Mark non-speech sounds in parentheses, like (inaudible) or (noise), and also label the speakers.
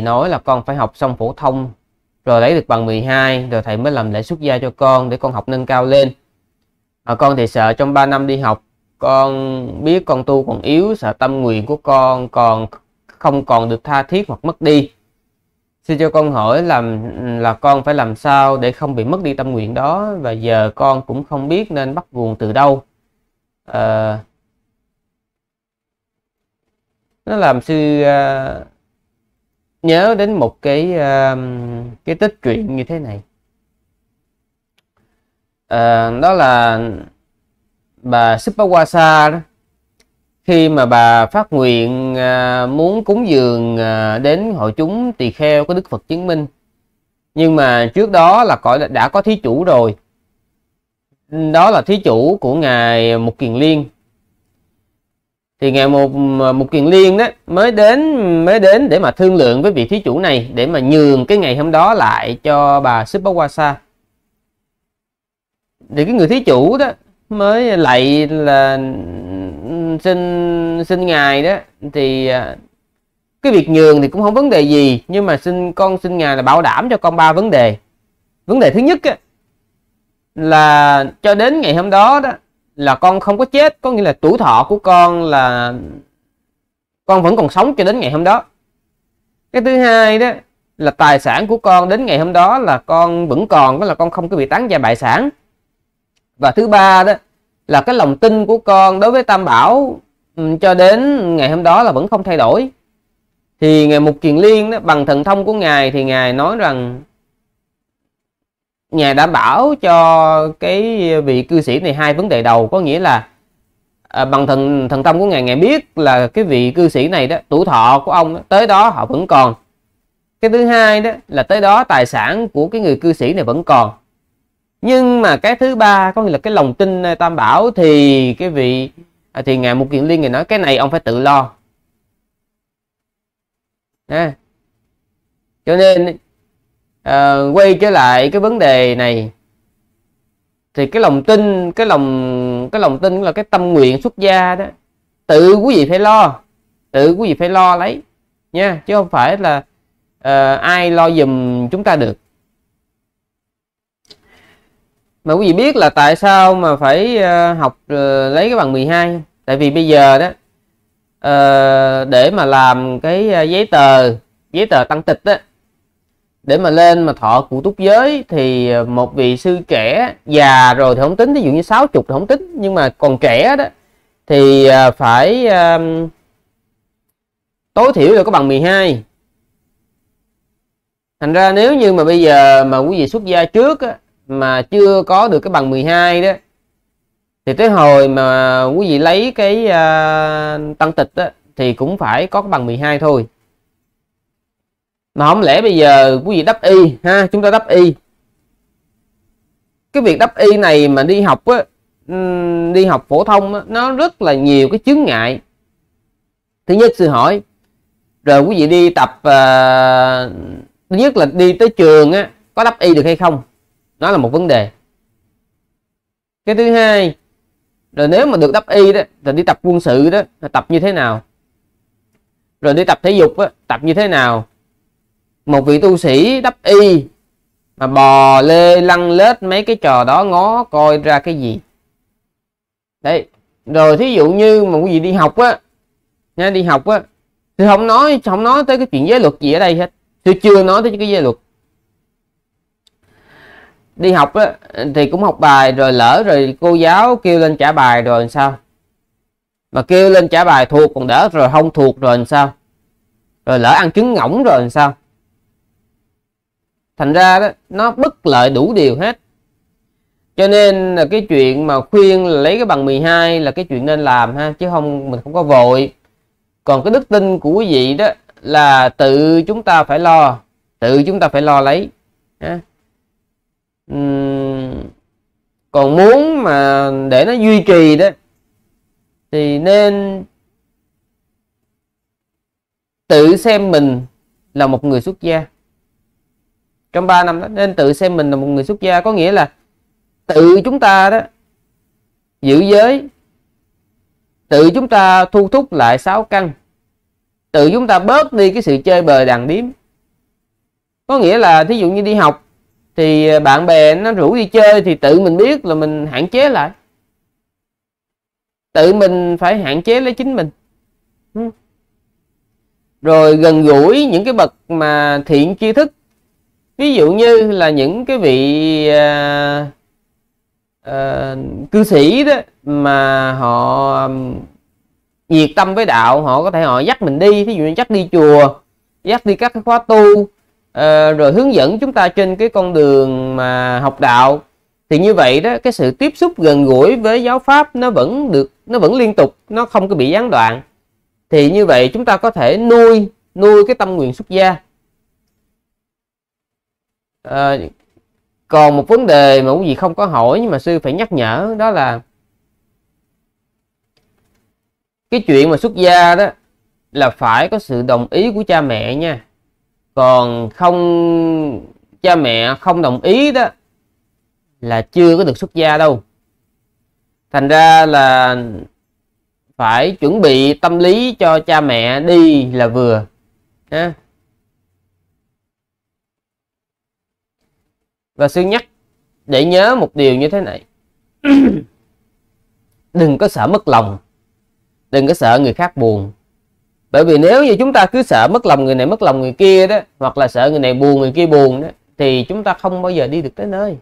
Speaker 1: thì nói là con phải học xong phổ thông rồi lấy được bằng 12 rồi thầy mới làm lễ xuất gia cho con để con học nâng cao lên mà con thì sợ trong 3 năm đi học con biết con tu còn yếu sợ tâm nguyện của con còn không còn được tha thiết hoặc mất đi xin cho con hỏi làm là con phải làm sao để không bị mất đi tâm nguyện đó và giờ con cũng không biết nên bắt nguồn từ đâu à, nó làm sư uh, nhớ đến một cái uh, cái tích truyện như thế này uh, đó là bà Supawasa đó khi mà bà phát nguyện uh, muốn cúng dường uh, đến hội chúng tỳ kheo của Đức Phật chứng minh nhưng mà trước đó là cõi đã có thí chủ rồi đó là thí chủ của ngài Mục Kiền Liên thì ngày một một kiền liên đó mới đến mới đến để mà thương lượng với vị thí chủ này để mà nhường cái ngày hôm đó lại cho bà Sipawasa thì cái người thí chủ đó mới lại là xin xin ngài đó thì à, cái việc nhường thì cũng không vấn đề gì nhưng mà xin con xin ngài là bảo đảm cho con ba vấn đề vấn đề thứ nhất á, là cho đến ngày hôm đó đó là con không có chết có nghĩa là tuổi thọ của con là con vẫn còn sống cho đến ngày hôm đó cái thứ hai đó là tài sản của con đến ngày hôm đó là con vẫn còn đó là con không có bị tán gia bại sản và thứ ba đó là cái lòng tin của con đối với tam bảo ừ, cho đến ngày hôm đó là vẫn không thay đổi thì ngày mục kiền liên đó, bằng thần thông của ngài thì ngài nói rằng nhà đảm bảo cho cái vị cư sĩ này hai vấn đề đầu có nghĩa là à, bằng thần thần tâm của ngài ngài biết là cái vị cư sĩ này đó tuổi thọ của ông đó, tới đó họ vẫn còn cái thứ hai đó là tới đó tài sản của cái người cư sĩ này vẫn còn nhưng mà cái thứ ba có nghĩa là cái lòng tin à, tam bảo thì cái vị à, thì ngài một kiện liên ngài nói cái này ông phải tự lo à. cho nên à, quay trở lại cái vấn đề này thì cái lòng tin cái lòng cái lòng tin là cái tâm nguyện xuất gia đó tự quý vị phải lo tự quý vị phải lo lấy nha chứ không phải là uh, ai lo dùm chúng ta được mà quý vị biết là tại sao mà phải uh, học uh, lấy cái bằng 12 tại vì bây giờ đó uh, để mà làm cái giấy tờ giấy tờ tăng tịch đó để mà lên mà thọ cụ túc giới thì ờ, một vị sư trẻ già rồi thì không tính ví dụ như 60 thì không tính nhưng mà còn trẻ đó thì ờ, phải um, tối thiểu là có bằng 12 thành ra nếu như mà bây giờ mà quý vị xuất gia trước á, mà chưa có được cái bằng 12 đó thì tới hồi mà quý vị lấy cái uh, tăng tịch á, thì cũng phải có cái bằng 12 thôi mà không lẽ bây giờ quý vị đắp y ha chúng ta đắp y cái việc đắp y này mà đi học á đi học phổ thông á, nó rất là nhiều cái chướng ngại thứ nhất sư hỏi rồi quý vị đi tập uh, thứ nhất là đi tới trường á có đắp y được hay không nó là một vấn đề cái thứ hai rồi nếu mà được đắp y đó thì đi tập quân sự đó tập như thế nào rồi đi tập thể dục á tập như thế nào một vị tu sĩ đắp y mà bò lê lăn lết mấy cái trò đó ngó coi ra cái gì đấy rồi thí dụ như mà quý vị đi học á nha đi học á thì không nói không nói tới cái chuyện giới luật gì ở đây hết tôi chưa nói tới cái giới luật đi học á, thì cũng học bài rồi lỡ rồi cô giáo kêu lên trả bài rồi làm sao mà kêu lên trả bài thuộc còn đỡ rồi không thuộc rồi làm sao rồi lỡ ăn trứng ngỗng rồi làm sao thành ra đó nó bất lợi đủ điều hết cho nên là cái chuyện mà khuyên là lấy cái bằng 12 là cái chuyện nên làm ha chứ không mình không có vội còn cái đức tin của quý vị đó là tự chúng ta phải lo tự chúng ta phải lo lấy ha. còn muốn mà để nó duy trì đó thì nên tự xem mình là một người xuất gia trong 3 năm đó nên tự xem mình là một người xuất gia có nghĩa là tự chúng ta đó giữ giới tự chúng ta thu thúc lại sáu căn tự chúng ta bớt đi cái sự chơi bời đàn điếm có nghĩa là thí dụ như đi học thì bạn bè nó rủ đi chơi thì tự mình biết là mình hạn chế lại tự mình phải hạn chế lấy chính mình rồi gần gũi những cái bậc mà thiện tri thức ví dụ như là những cái vị à, à, cư sĩ đó mà họ nhiệt tâm với đạo họ có thể họ dắt mình đi ví dụ như dắt đi chùa dắt đi các khóa tu à, rồi hướng dẫn chúng ta trên cái con đường mà học đạo thì như vậy đó cái sự tiếp xúc gần gũi với giáo pháp nó vẫn được nó vẫn liên tục nó không có bị gián đoạn thì như vậy chúng ta có thể nuôi nuôi cái tâm nguyện xuất gia à, còn một vấn đề mà quý vị không có hỏi nhưng mà sư phải nhắc nhở đó là cái chuyện mà xuất gia đó là phải có sự đồng ý của cha mẹ nha còn không cha mẹ không đồng ý đó là chưa có được xuất gia đâu thành ra là phải chuẩn bị tâm lý cho cha mẹ đi là vừa ha. và sư nhắc để nhớ một điều như thế này (clears throat) đừng có sợ mất lòng đừng có sợ người khác buồn bởi vì nếu như chúng ta cứ sợ mất lòng người này mất lòng người kia đó hoặc là sợ người này buồn người kia buồn đó thì chúng ta không bao giờ đi được tới nơi